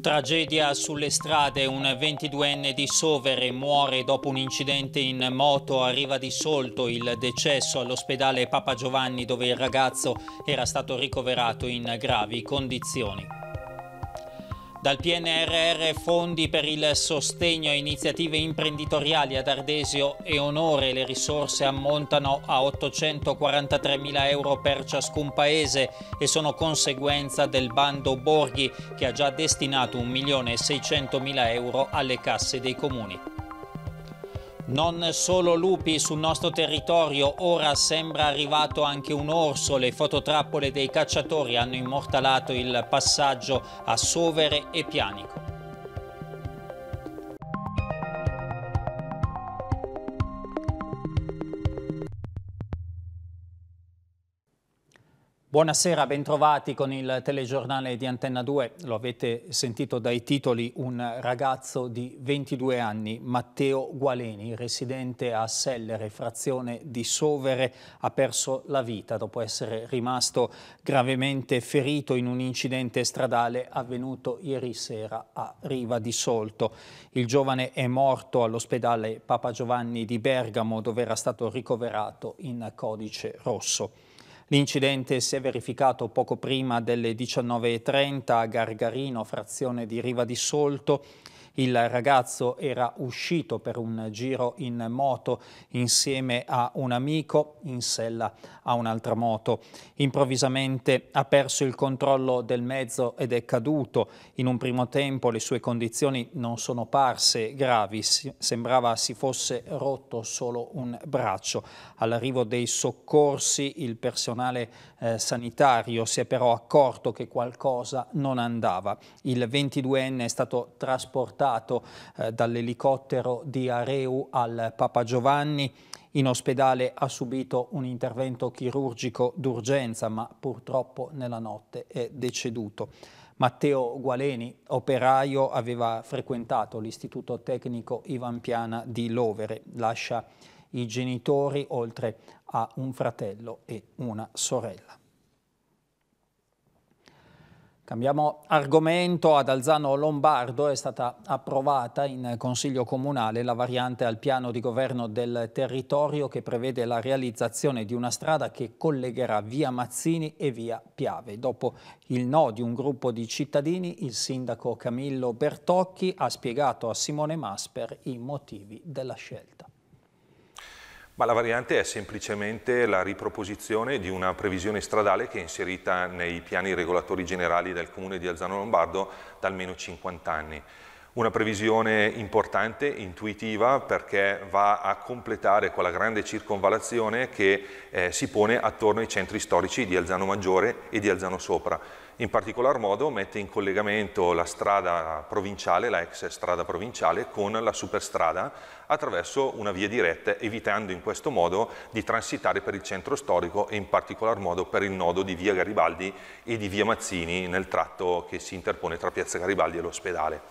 Tragedia sulle strade, un 22enne di Sovere muore dopo un incidente in moto a Riva di Solto, il decesso all'ospedale Papa Giovanni dove il ragazzo era stato ricoverato in gravi condizioni. Dal PNRR fondi per il sostegno a iniziative imprenditoriali ad Ardesio e Onore. Le risorse ammontano a 843 mila euro per ciascun paese e sono conseguenza del bando Borghi che ha già destinato 1 milione e 600 mila euro alle casse dei comuni. Non solo lupi sul nostro territorio, ora sembra arrivato anche un orso. Le fototrappole dei cacciatori hanno immortalato il passaggio a Sovere e Pianico. Buonasera, bentrovati con il telegiornale di Antenna 2. Lo avete sentito dai titoli, un ragazzo di 22 anni, Matteo Gualeni, residente a Sellere, frazione di Sovere, ha perso la vita dopo essere rimasto gravemente ferito in un incidente stradale avvenuto ieri sera a Riva di Solto. Il giovane è morto all'ospedale Papa Giovanni di Bergamo, dove era stato ricoverato in codice rosso. L'incidente si è verificato poco prima delle 19.30 a Gargarino, frazione di Riva di Solto, il ragazzo era uscito per un giro in moto insieme a un amico in sella a un'altra moto. Improvvisamente ha perso il controllo del mezzo ed è caduto. In un primo tempo le sue condizioni non sono parse gravi, sembrava si fosse rotto solo un braccio. All'arrivo dei soccorsi il personale eh, sanitario si è però accorto che qualcosa non andava. Il 22enne è stato trasportato portato eh, dall'elicottero di Areu al Papa Giovanni. In ospedale ha subito un intervento chirurgico d'urgenza, ma purtroppo nella notte è deceduto. Matteo Gualeni, operaio, aveva frequentato l'Istituto Tecnico Ivan Piana di Lovere. Lascia i genitori oltre a un fratello e una sorella. Cambiamo argomento, ad Alzano Lombardo è stata approvata in Consiglio Comunale la variante al piano di governo del territorio che prevede la realizzazione di una strada che collegherà via Mazzini e via Piave. Dopo il no di un gruppo di cittadini, il sindaco Camillo Bertocchi ha spiegato a Simone Masper i motivi della scelta. Ma la variante è semplicemente la riproposizione di una previsione stradale che è inserita nei piani regolatori generali del Comune di Alzano Lombardo da almeno 50 anni. Una previsione importante, intuitiva, perché va a completare quella grande circonvalazione che eh, si pone attorno ai centri storici di Alzano Maggiore e di Alzano Sopra in particolar modo mette in collegamento la strada provinciale, la ex strada provinciale, con la superstrada attraverso una via diretta, evitando in questo modo di transitare per il centro storico e in particolar modo per il nodo di via Garibaldi e di via Mazzini nel tratto che si interpone tra piazza Garibaldi e l'ospedale.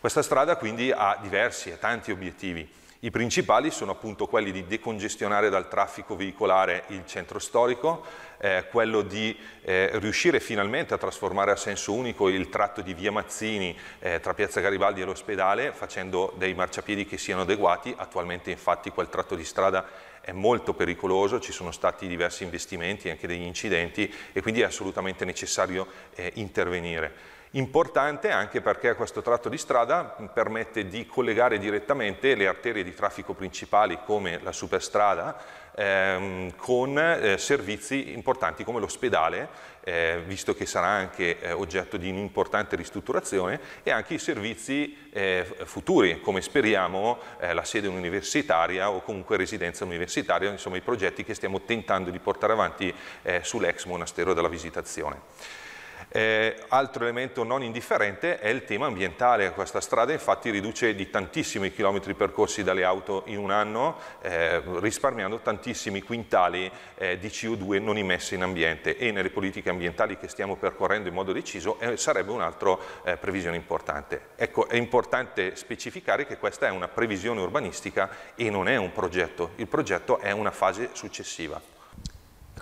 Questa strada quindi ha diversi e tanti obiettivi. I principali sono appunto quelli di decongestionare dal traffico veicolare il centro storico, eh, quello di eh, riuscire finalmente a trasformare a senso unico il tratto di via Mazzini eh, tra piazza Garibaldi e l'ospedale facendo dei marciapiedi che siano adeguati, attualmente infatti quel tratto di strada è molto pericoloso, ci sono stati diversi investimenti, anche degli incidenti e quindi è assolutamente necessario eh, intervenire. Importante anche perché questo tratto di strada permette di collegare direttamente le arterie di traffico principali come la superstrada ehm, con eh, servizi importanti come l'ospedale, eh, visto che sarà anche eh, oggetto di un'importante ristrutturazione, e anche i servizi eh, futuri, come speriamo eh, la sede universitaria o comunque residenza universitaria, insomma i progetti che stiamo tentando di portare avanti eh, sull'ex monastero della visitazione. Eh, altro elemento non indifferente è il tema ambientale, questa strada infatti riduce di tantissimi chilometri percorsi dalle auto in un anno, eh, risparmiando tantissimi quintali eh, di CO2 non immesse in ambiente e nelle politiche ambientali che stiamo percorrendo in modo deciso eh, sarebbe un'altra eh, previsione importante. Ecco, è importante specificare che questa è una previsione urbanistica e non è un progetto, il progetto è una fase successiva.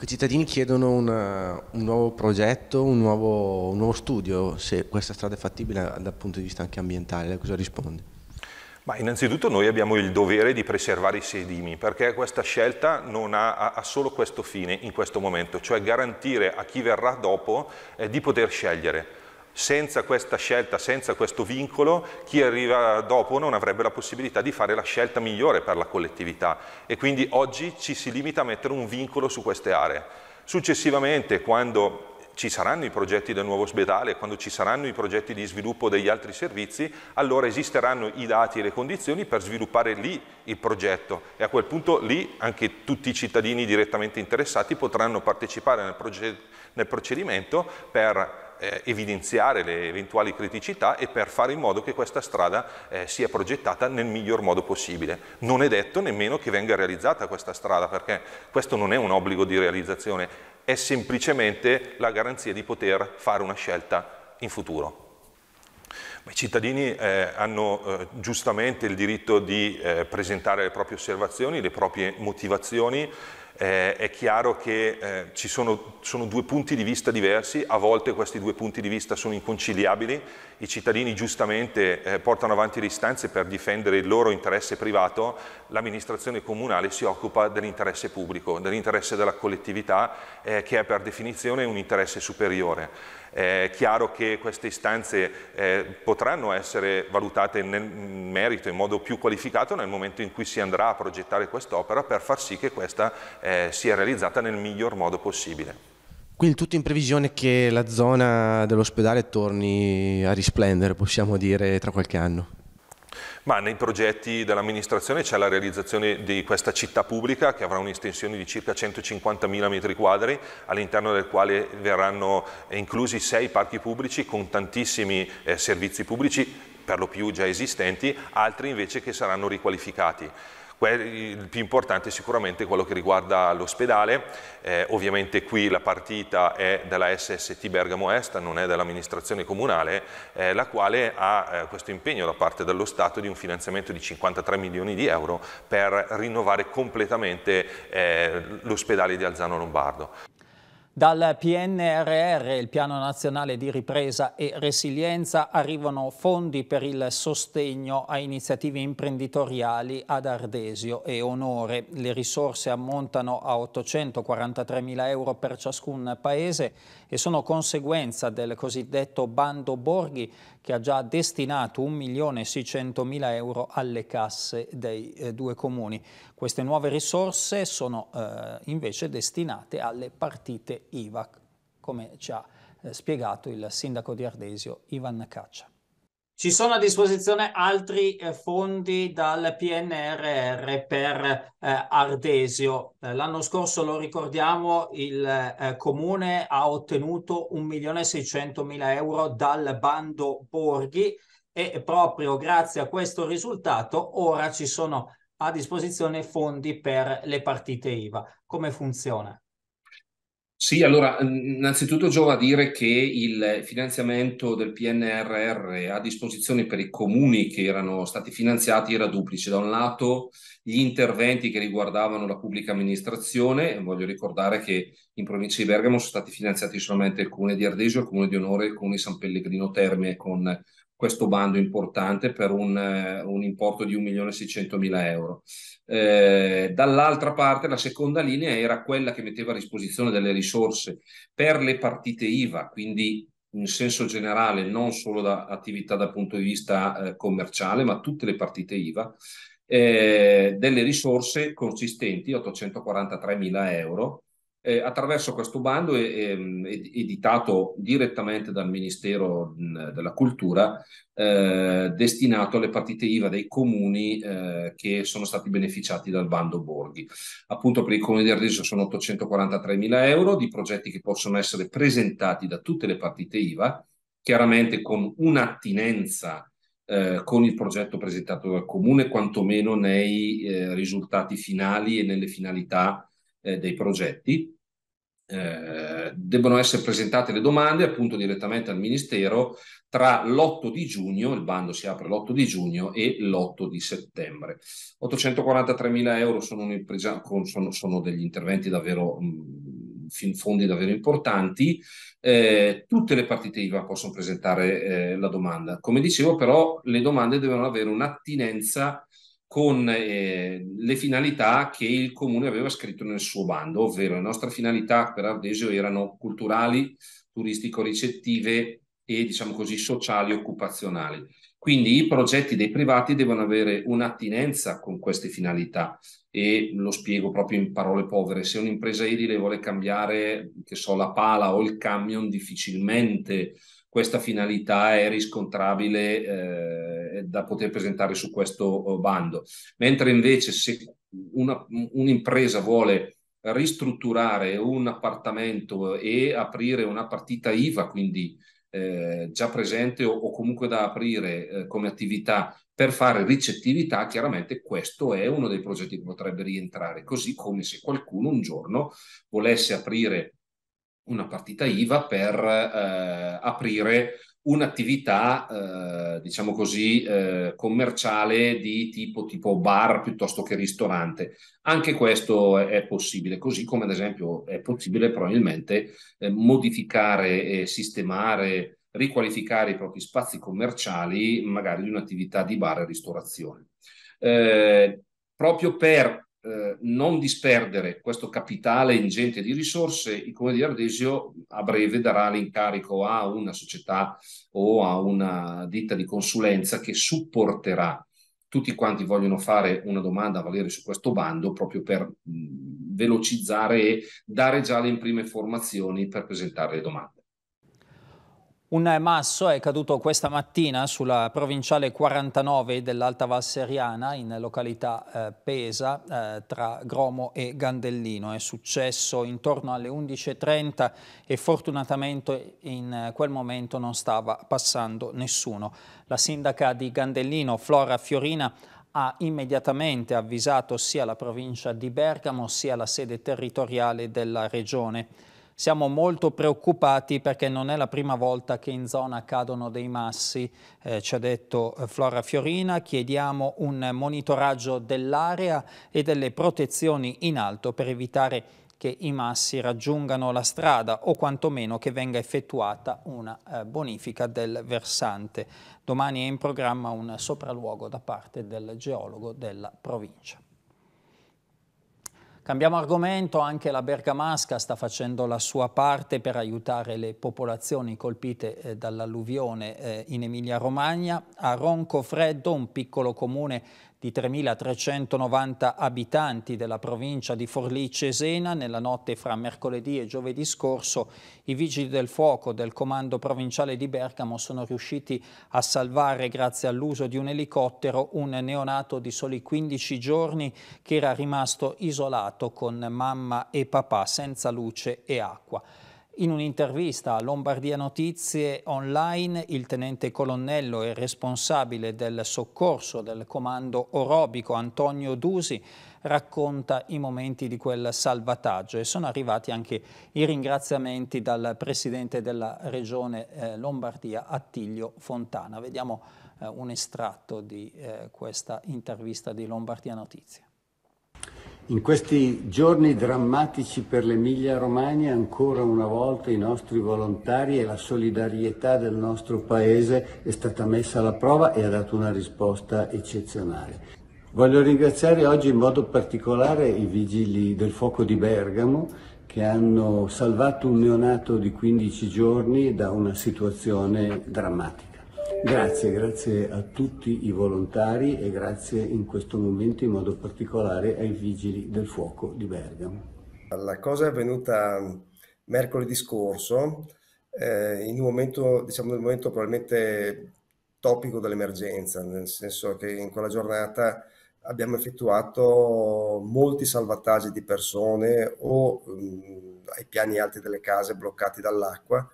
I cittadini chiedono una, eh, un nuovo progetto, un nuovo, un nuovo, studio, se questa strada è fattibile dal punto di vista anche ambientale, cosa risponde? Ma innanzitutto noi abbiamo il dovere di preservare i sedimi perché questa scelta ha, ha, solo questo fine in questo momento, cioè garantire a chi verrà dopo eh, di poter scegliere senza questa scelta, senza questo vincolo, chi arriva dopo non avrebbe la possibilità di fare la scelta migliore per la collettività e quindi oggi ci si limita a mettere un vincolo su queste aree. Successivamente, quando ci saranno i progetti del nuovo ospedale, quando ci saranno i progetti di sviluppo degli altri servizi, allora esisteranno i dati e le condizioni per sviluppare lì il progetto e a quel punto lì anche tutti i cittadini direttamente interessati potranno partecipare nel, nel procedimento per eh, evidenziare le eventuali criticità e per fare in modo che questa strada eh, sia progettata nel miglior modo possibile. Non è detto nemmeno che venga realizzata questa strada perché questo non è un obbligo di realizzazione, è semplicemente la garanzia di poter fare una scelta in futuro. I cittadini eh, hanno eh, giustamente il diritto di eh, presentare le proprie osservazioni, le proprie motivazioni, eh, è chiaro che eh, ci sono, sono, due punti di vista diversi, a volte questi due punti di vista sono inconciliabili, i cittadini giustamente eh, portano avanti le istanze per difendere il loro interesse privato, l'amministrazione comunale si occupa dell'interesse pubblico, dell'interesse della collettività eh, che è per definizione un interesse superiore. È chiaro che queste istanze eh, potranno essere valutate nel merito in modo più qualificato nel momento in cui si andrà a progettare quest'opera per far sì che questa eh, sia realizzata nel miglior modo possibile. Quindi tutto in previsione che la zona dell'ospedale torni a risplendere, possiamo dire, tra qualche anno ma nei progetti dell'amministrazione c'è la realizzazione di questa città pubblica che avrà un'estensione di circa 150.000 metri quadri all'interno del quale verranno inclusi sei parchi pubblici con tantissimi eh, servizi pubblici per lo più già esistenti, altri invece che saranno riqualificati il più importante è sicuramente quello che riguarda l'ospedale, eh, ovviamente qui la partita è della SST Bergamo Est, non è dell'amministrazione comunale, eh, la quale ha eh, questo impegno da parte dello Stato di un finanziamento di 53 milioni di euro per rinnovare completamente eh, l'ospedale di Alzano Lombardo. Dal PNRR, il Piano Nazionale di Ripresa e Resilienza, arrivano fondi per il sostegno a iniziative imprenditoriali ad Ardesio e Onore. Le risorse ammontano a 843 mila euro per ciascun paese e sono conseguenza del cosiddetto bando Borghi che ha già destinato 1.600.000 euro alle casse dei eh, due comuni. Queste nuove risorse sono eh, invece destinate alle partite IVA, come ci ha eh, spiegato il sindaco di Ardesio Ivan Caccia. Ci sono a disposizione altri eh, fondi dal PNRR per eh, Ardesio. Eh, l'anno scorso, lo ricordiamo, il eh, comune ha ottenuto 1.600.000 euro dal bando Borghi e proprio grazie a questo risultato ora ci sono a disposizione fondi per le partite IVA. Come funziona? Sì, allora, innanzitutto giova dire che il finanziamento del PNRR a disposizione per i comuni che erano stati finanziati era duplice. Da un lato gli interventi che riguardavano la pubblica amministrazione, voglio ricordare che in provincia di Bergamo sono stati finanziati solamente il comune di Ardesio, il comune di Onore e il comune di San Pellegrino Terme con questo bando importante per un, eh, un importo di 1.600.000 euro. Eh, dall'altra parte la seconda linea era quella che metteva a disposizione delle risorse per le partite IVA, quindi in senso generale non solo da attività dal punto di vista eh, commerciale, ma tutte le partite IVA, eh, delle risorse consistenti, 843.000 euro, eh, attraverso questo bando ehm, editato direttamente dal Ministero mm, della Cultura eh, destinato alle partite IVA dei comuni eh, che sono stati beneficiati dal bando Borghi. Appunto per i comuni del Riso sono 843 mila euro di progetti che possono essere presentati da tutte le partite IVA, chiaramente con un'attinenza eh, con il progetto presentato dal comune, quantomeno nei eh, risultati finali e nelle finalità eh, dei progetti eh, debbono essere presentate le domande appunto direttamente al Ministero tra l'8 di giugno, il bando si apre l'8 di giugno e l'8 di settembre. 843 mila euro sono, sono, sono, degli interventi davvero, mh, mm, fondi davvero importanti. Eh, tutte le partite IVA possono presentare eh, la domanda. Come dicevo però le domande devono avere un'attinenza con eh, le finalità che il comune aveva scritto nel suo bando, ovvero le nostre finalità per Ardesio erano culturali, turistico-ricettive e diciamo così sociali e occupazionali. Quindi i progetti dei privati devono avere un'attinenza con queste finalità e lo spiego proprio in parole povere, se un'impresa edile vuole cambiare, che so, la pala o il camion, difficilmente questa finalità è riscontrabile eh, da poter presentare su questo eh, bando. Mentre invece se una, un'impresa vuole ristrutturare un appartamento e aprire una partita IVA, quindi eh, già presente o, o, comunque da aprire eh, come attività per fare ricettività, chiaramente questo è uno dei progetti che potrebbe rientrare, così come se qualcuno un giorno volesse aprire una partita IVA per eh, aprire un'attività, eh, diciamo così, eh, commerciale di tipo, tipo, bar piuttosto che ristorante. Anche questo è, è, possibile, così come ad esempio è possibile probabilmente eh, modificare, sistemare, riqualificare i propri spazi commerciali, magari di un'attività di bar e ristorazione. Eh, proprio per eh, non disperdere questo capitale ingente di risorse, il Comune di Ardesio a breve darà l'incarico a una società o a una ditta di consulenza che supporterà tutti quanti vogliono fare una domanda a valere su questo bando proprio per mm, velocizzare e dare già le prime informazioni per presentare le domande. Un masso è caduto questa mattina sulla provinciale 49 dell'Alta Val Seriana in località eh, Pesa eh, tra Gromo e Gandellino. È successo intorno alle 11.30 e fortunatamente in eh, quel momento non stava passando nessuno. La sindaca di Gandellino, Flora Fiorina, ha immediatamente avvisato sia la provincia di Bergamo sia la sede territoriale della regione. Siamo molto preoccupati perché non è la prima volta che in zona cadono dei massi, eh, ci ha detto eh, Flora Fiorina. Chiediamo un monitoraggio dell'area e delle protezioni in alto per evitare che i massi raggiungano la strada o quantomeno che venga effettuata una eh, bonifica del versante. Domani è in programma un sopralluogo da parte del geologo della provincia. Cambiamo argomento, anche la Bergamasca sta facendo la sua parte per aiutare le popolazioni colpite eh, dall'alluvione eh, in Emilia-Romagna. A Ronco Freddo, un piccolo comune di 3.390 abitanti della provincia di Forlì-Cesena. Nella notte fra mercoledì e giovedì scorso i vigili del fuoco del comando provinciale di Bergamo sono riusciti a salvare, grazie all'uso di un elicottero, un neonato di soli 15 giorni che era rimasto isolato con mamma e papà senza luce e acqua. In un'intervista a Lombardia Notizie Online, il tenente colonnello e responsabile del soccorso del comando orobico Antonio Dusi racconta i momenti di quel salvataggio e sono arrivati anche i ringraziamenti dal presidente della regione eh, Lombardia Attilio Fontana. Vediamo eh, un estratto di eh, questa intervista di Lombardia Notizie. In questi giorni drammatici per l'Emilia Romagna ancora una volta i nostri volontari e la solidarietà del nostro Paese è stata messa alla prova e ha dato una risposta eccezionale. Voglio ringraziare oggi in modo particolare i vigili del fuoco di Bergamo che hanno salvato un neonato di 15 giorni da una situazione drammatica. Grazie, grazie a tutti i volontari e grazie in questo momento in modo particolare ai Vigili del Fuoco di Bergamo. La cosa è avvenuta mercoledì scorso, eh, in un momento, diciamo nel momento probabilmente topico dell'emergenza, nel senso che in quella giornata abbiamo effettuato molti salvataggi di persone o mh, mm, ai piani alti delle case bloccati dall'acqua,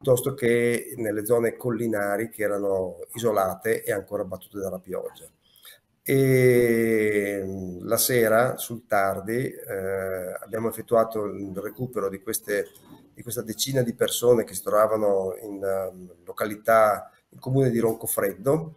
piuttosto che nelle zone collinari che erano isolate e ancora battute dalla pioggia. E mm, la sera, sul tardi, eh, abbiamo effettuato il recupero di, queste, di, questa decina di persone che si trovavano in um, località, in comune di Roncofreddo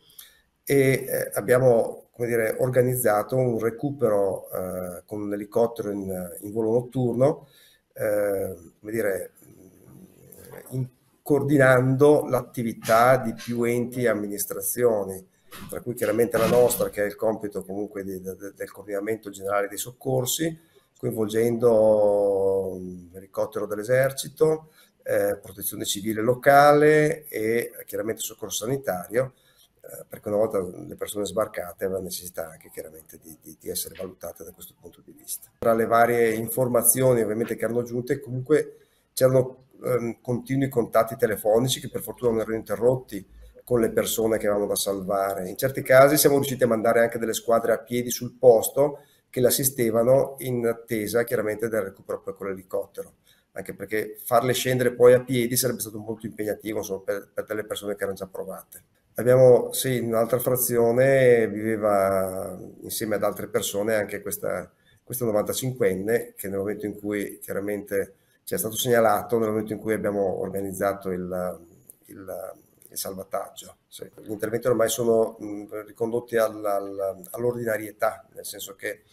e eh, abbiamo dire, organizzato un recupero eh, con un elicottero in, in volo notturno, eh, come dire, mm, in coordinando l'attività di più enti e amministrazioni, tra cui chiaramente la nostra, che è il compito comunque di, de, del coordinamento generale dei soccorsi, coinvolgendo l'elicottero dell'esercito, eh, protezione civile locale e chiaramente soccorso sanitario, eh, perché una volta le persone sbarcate avevano necessità anche chiaramente di, di, di, essere valutate da questo punto di vista. Tra le varie informazioni ovviamente che erano giunte, comunque c'erano ehm, continui contatti telefonici che per fortuna non erano interrotti con le persone che avevamo da salvare. In certi casi siamo riusciti a mandare anche delle squadre a piedi sul posto che l'assistevano in attesa chiaramente del recupero con l'elicottero, anche perché farle scendere poi a piedi sarebbe stato molto impegnativo insomma, per, per delle persone che erano già provate. Abbiamo, sì, in un'altra frazione viveva insieme ad altre persone anche questa, questa 95enne che nel momento in cui chiaramente ci cioè, è stato segnalato nel momento in cui abbiamo organizzato il, il, il salvataggio. Cioè, gli interventi ormai sono mh, ricondotti all, all, all'ordinarietà, nel senso che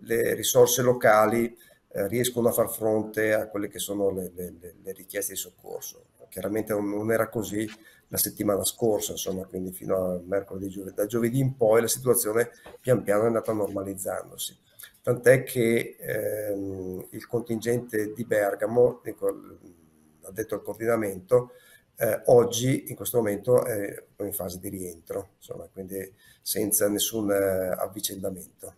le risorse locali eh, riescono a far fronte a quelle che sono le, le, le richieste di soccorso. Chiaramente non, non era così la settimana scorsa, insomma, quindi fino a mercoledì, giovedì, da giovedì in poi la situazione pian piano è andata normalizzandosi tant'è che ehm, il contingente di Bergamo, ha detto il coordinamento, eh, oggi in questo momento è in fase di rientro, insomma, quindi senza nessun eh, avvicendamento.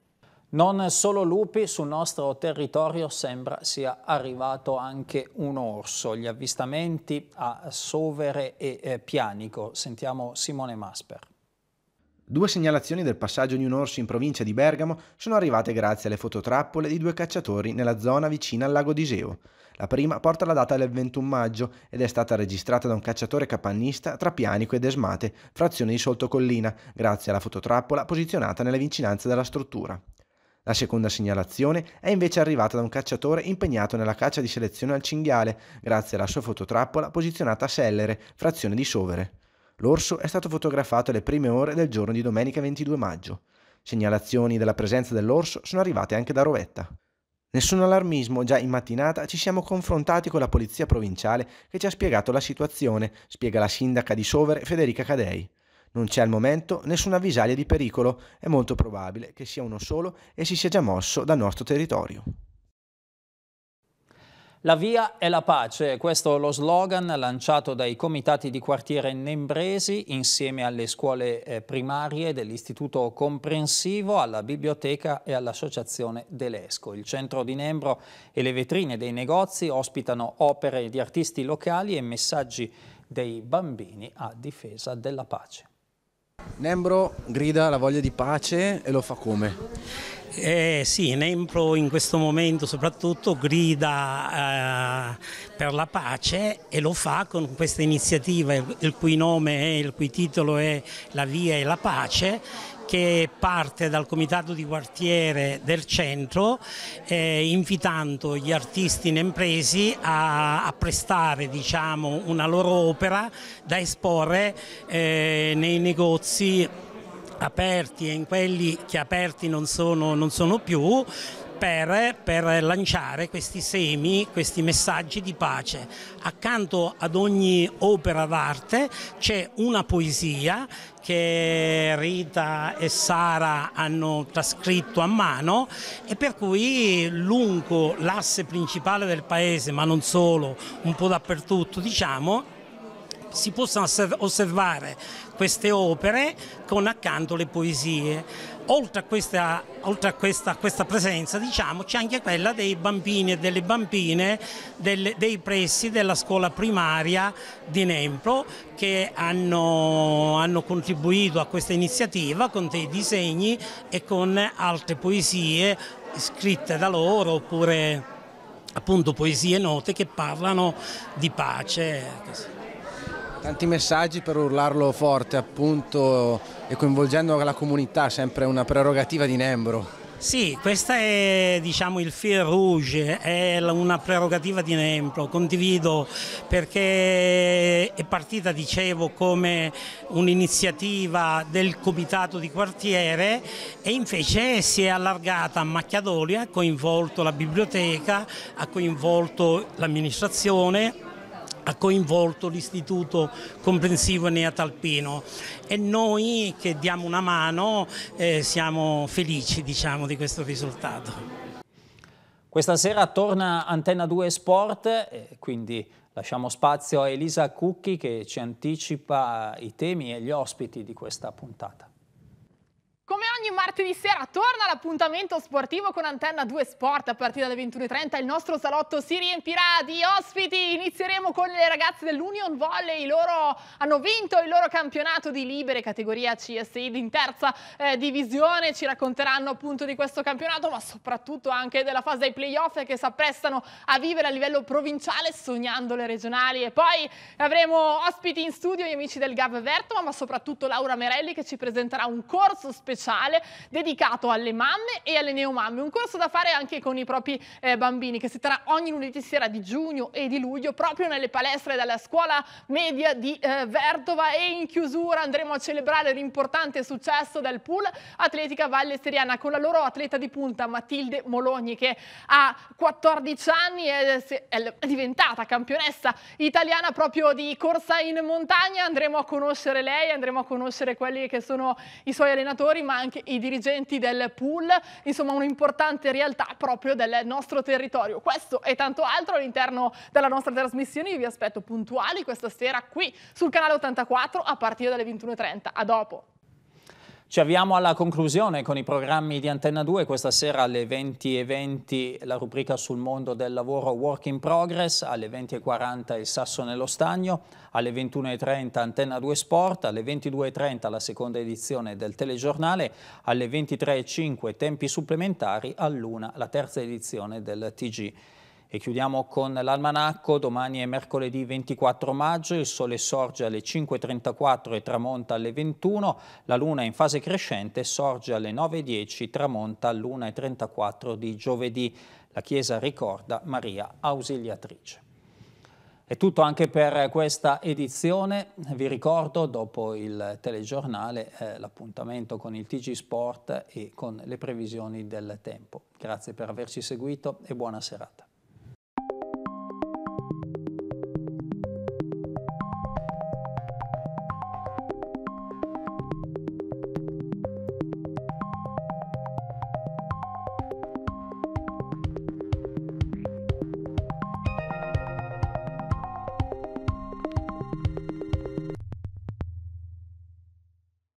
Non solo lupi, sul nostro territorio sembra sia arrivato anche un orso. Gli avvistamenti a Sovere e eh, Pianico. Sentiamo Simone Masper. Due segnalazioni del passaggio di un orso in provincia di Bergamo sono arrivate grazie alle fototrappole di due cacciatori nella zona vicina al lago d'Iseo. La prima porta la data del 21 maggio ed è stata registrata da un cacciatore capannista tra Pianico e Desmate, frazione di Soltocollina, grazie alla fototrappola posizionata nelle vicinanze della struttura. La seconda segnalazione è invece arrivata da un cacciatore impegnato nella caccia di selezione al cinghiale, grazie alla sua fototrappola posizionata a Sellere, frazione di Sovere. L'orso è stato fotografato alle prime ore del giorno di domenica 22 maggio. Segnalazioni della presenza dell'orso sono arrivate anche da Rovetta. Nessun allarmismo, già in mattinata ci siamo confrontati con la polizia provinciale che ci ha spiegato la situazione, spiega la sindaca di Sovere Federica Cadei. Non c'è al momento nessuna avvisaglia di pericolo, è molto probabile che sia uno solo e si sia già mosso dal nostro territorio. La via è la pace, questo è lo slogan lanciato dai comitati di quartiere nembresi insieme alle scuole eh, primarie dell'Istituto Comprensivo, alla biblioteca e all'Associazione Delesco. Il centro di Nembro e le vetrine dei negozi ospitano opere di artisti locali e messaggi dei bambini a difesa della pace. Nembro grida la voglia di pace e lo fa come? Eh, sì, Nempro in questo momento soprattutto grida eh, per la pace e lo fa con questa iniziativa il cui nome è, il cui titolo è La via e la pace che parte dal comitato di quartiere del centro eh, invitando gli artisti nempresi a, a prestare diciamo, una loro opera da esporre eh, nei negozi aperti e in quelli che aperti non sono, non sono più, per, per, lanciare questi semi, questi messaggi di pace. Accanto ad ogni opera d'arte c'è una poesia che Rita e Sara hanno trascritto a mano e per cui lungo l'asse principale del paese, ma non solo, un po' dappertutto diciamo, si possono osservare queste opere con accanto le poesie. Oltre a questa, oltre a questa, questa presenza diciamo, c'è anche quella dei bambini e delle bambine delle, dei pressi della scuola primaria di Nempro che hanno, hanno contribuito a questa iniziativa con dei disegni e con altre poesie scritte da loro oppure appunto poesie note che parlano di pace. Eh, Tanti messaggi per urlarlo forte appunto e coinvolgendo la comunità, sempre una prerogativa di Nembro. Sì, questo è diciamo, il fil rouge, è una prerogativa di Nemplo, condivido perché è partita, dicevo, come un'iniziativa del comitato di quartiere e invece si è allargata a Macchiadolia, ha coinvolto la biblioteca, ha coinvolto l'amministrazione, ha coinvolto l'Istituto Comprensivo Neatalpino e noi che diamo una mano eh, siamo felici diciamo, di questo risultato. Questa sera torna Antenna 2 Sport, eh, quindi lasciamo spazio a Elisa Cucchi che ci anticipa i temi e gli ospiti di questa puntata ogni martedì sera torna l'appuntamento sportivo con Antenna 2 Sport. A partire dalle 21.30 il nostro salotto si riempirà di ospiti. Inizieremo con le ragazze dell'Union Volley. Loro hanno vinto il loro campionato di libere categoria CSI in terza eh, divisione. Ci racconteranno appunto di questo campionato, ma soprattutto anche della fase dei playoff che si apprestano a vivere a livello provinciale, sognando le regionali. E poi avremo ospiti in studio gli amici del Gav Vertoma, ma soprattutto Laura Merelli che ci presenterà un corso speciale speciale dedicato alle mamme e alle neomamme. Un corso da fare anche con i propri eh, bambini che si terrà ogni lunedì sera di giugno e di luglio proprio nelle palestre della scuola media di eh, Vertova e in chiusura andremo a celebrare l'importante successo del pool Atletica Valle Seriana con la loro atleta di punta Matilde Mologni che ha 14 anni e è diventata campionessa italiana proprio di corsa in montagna. Andremo a conoscere lei, andremo a conoscere quelli che sono i suoi allenatori ma anche anche i dirigenti del pool, insomma un'importante realtà proprio del nostro territorio. Questo e tanto altro all'interno della nostra trasmissione, vi aspetto puntuali questa sera qui sul canale 84 a partire dalle 21.30. A dopo! Ci avviamo alla conclusione con i programmi di Antenna 2, questa sera alle 20.20 la rubrica sul mondo del lavoro Work in Progress, alle 20.40 il Sasso nello Stagno, alle 21.30 Antenna 2 Sport, alle 22.30 la seconda edizione del telegiornale, alle 23.05 tempi supplementari, all'una la terza edizione del TG. E chiudiamo con l'almanacco, domani è mercoledì 24 maggio, il sole sorge alle 5.34 e tramonta alle 21, la luna in fase crescente sorge alle 9.10, tramonta all'1.34 di giovedì. La Chiesa ricorda Maria Ausiliatrice. È tutto anche per questa edizione, vi ricordo dopo il telegiornale eh, l'appuntamento con il TG Sport e con le previsioni del tempo. Grazie per averci seguito e buona serata.